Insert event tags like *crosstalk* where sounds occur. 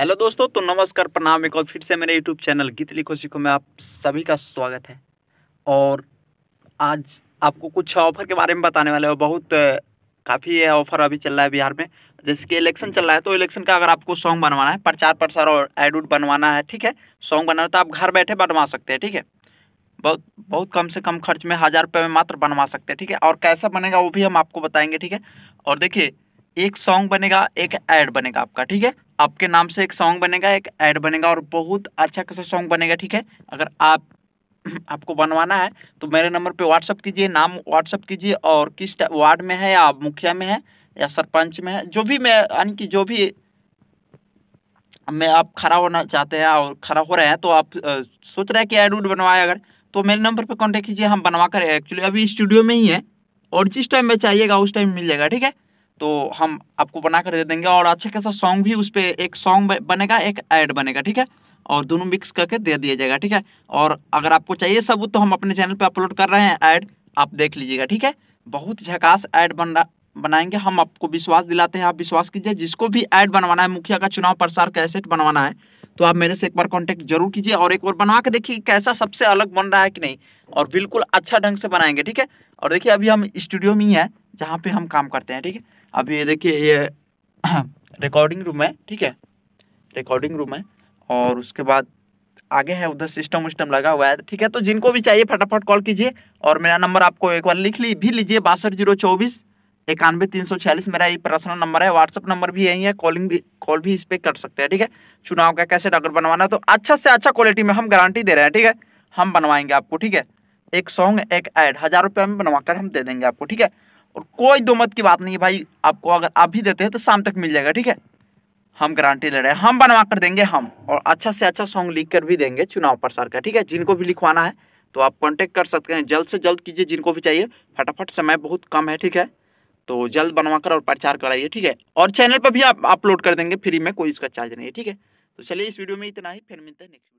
hello दोस्तों तो नमस्कार प्रणाम एक और फिर से मेरे यूट्यूब चैनल गीत लिखो सीखो में आप सभी का स्वागत है और आज आपको कुछ ऑफर के बारे में बताने वाले हो बहुत काफ़ी ऑफर अभी चल रहा है बिहार में जैसे कि इलेक्शन चल रहा है तो इलेक्शन का अगर आपको सॉन्ग बनवाना है प्रचार प्रसार और एड उड बनवाना है ठीक है सॉन्ग बनाना तो आप घर बैठे बनवा सकते हैं ठीक है बहुत बहुत कम से कम खर्च में हज़ार रुपये में मात्र बनवा सकते हैं ठीक है और कैसा बनेगा वो भी हम आपको बताएंगे ठीक है और देखिए एक सॉन्ग बनेगा एक ऐड बनेगा आपका ठीक है आपके नाम से एक सॉन्ग बनेगा एक ऐड बनेगा और बहुत अच्छा खासा सॉन्ग बनेगा ठीक है अगर आप *clears throat* आपको बनवाना है तो मेरे नंबर पे व्हाट्सअप कीजिए नाम व्हाट्सअप कीजिए और किस वार्ड में है या मुखिया में है या सरपंच में है जो भी मैं यानी कि जो भी मैं आप खड़ा होना चाहते हैं और खड़ा हो रहे हैं तो आप आ, सोच रहे हैं कि एड उड बनवाए अगर तो मेरे नंबर पर कॉन्टेक्ट कीजिए हम बनवा कर एक्चुअली अभी स्टूडियो में ही है और जिस टाइम में चाहिएगा उस टाइम मिल जाएगा ठीक है तो हम आपको बना कर दे देंगे और अच्छा खासा सॉन्ग भी उस पर एक सॉन्ग बनेगा एक ऐड बनेगा ठीक है और दोनों मिक्स करके दे दिया जाएगा ठीक है और अगर आपको चाहिए सबूत तो हम अपने चैनल पे अपलोड कर रहे हैं ऐड आप देख लीजिएगा ठीक है बहुत झकास ऐड बन रहा बनाएंगे हम आपको विश्वास दिलाते हैं आप विश्वास कीजिए जिसको भी ऐड बनवाना है मुखिया का चुनाव प्रसार कैसेट बनवाना है तो आप मेरे से एक बार कांटेक्ट जरूर कीजिए और एक बार बनवा के देखिए कैसा सबसे अलग बन रहा है कि नहीं और बिल्कुल अच्छा ढंग से बनाएंगे ठीक है और देखिए अभी हम स्टूडियो में ही हैं जहाँ पे हम काम करते हैं ठीक है अब ये देखिए ये रिकॉर्डिंग *clears throat* रूम है ठीक है रिकॉर्डिंग रूम है और उसके बाद आगे है उधर सिस्टम उस्टम लगा हुआ है ठीक है तो जिनको भी चाहिए फटाफट कॉल कीजिए और मेरा नंबर आपको एक बार लिख ली भी लीजिए बासठ जीरो चौबीस इक्यानवे तीन सौ छियालीस मेरा ये पर्सनल नंबर है व्हाट्सअप नंबर भी यही है कॉलिंग भी कॉल भी इस पर कर सकते हैं ठीक है चुनाव का कैसे डॉक्टर बनवाना तो अच्छा से अच्छा क्वालिटी में हम गारंटी दे रहे हैं ठीक है हम बनवाएंगे आपको ठीक है एक सॉन्ग एक ऐड हज़ार रुपये में बनवा कर हम दे देंगे आपको ठीक है और कोई दो मत की बात नहीं है भाई आपको अगर आप भी देते हैं तो शाम तक मिल जाएगा ठीक है हम गारंटी ले रहे हैं हम बनवा कर देंगे हम और अच्छा से अच्छा सॉन्ग लिख कर भी देंगे चुनाव प्रसार का ठीक है जिनको भी लिखवाना है तो आप कॉन्टेक्ट कर सकते हैं जल्द से जल्द कीजिए जिनको भी चाहिए फटाफट समय बहुत कम है ठीक है तो जल्द बनवा कर और प्रचार कराइए ठीक है और चैनल पर भी आप अपलोड कर देंगे फ्री में कोई इसका चार्ज नहीं है ठीक है तो चलिए इस वीडियो में इतना ही फिर मिलते हैं नेक्स्ट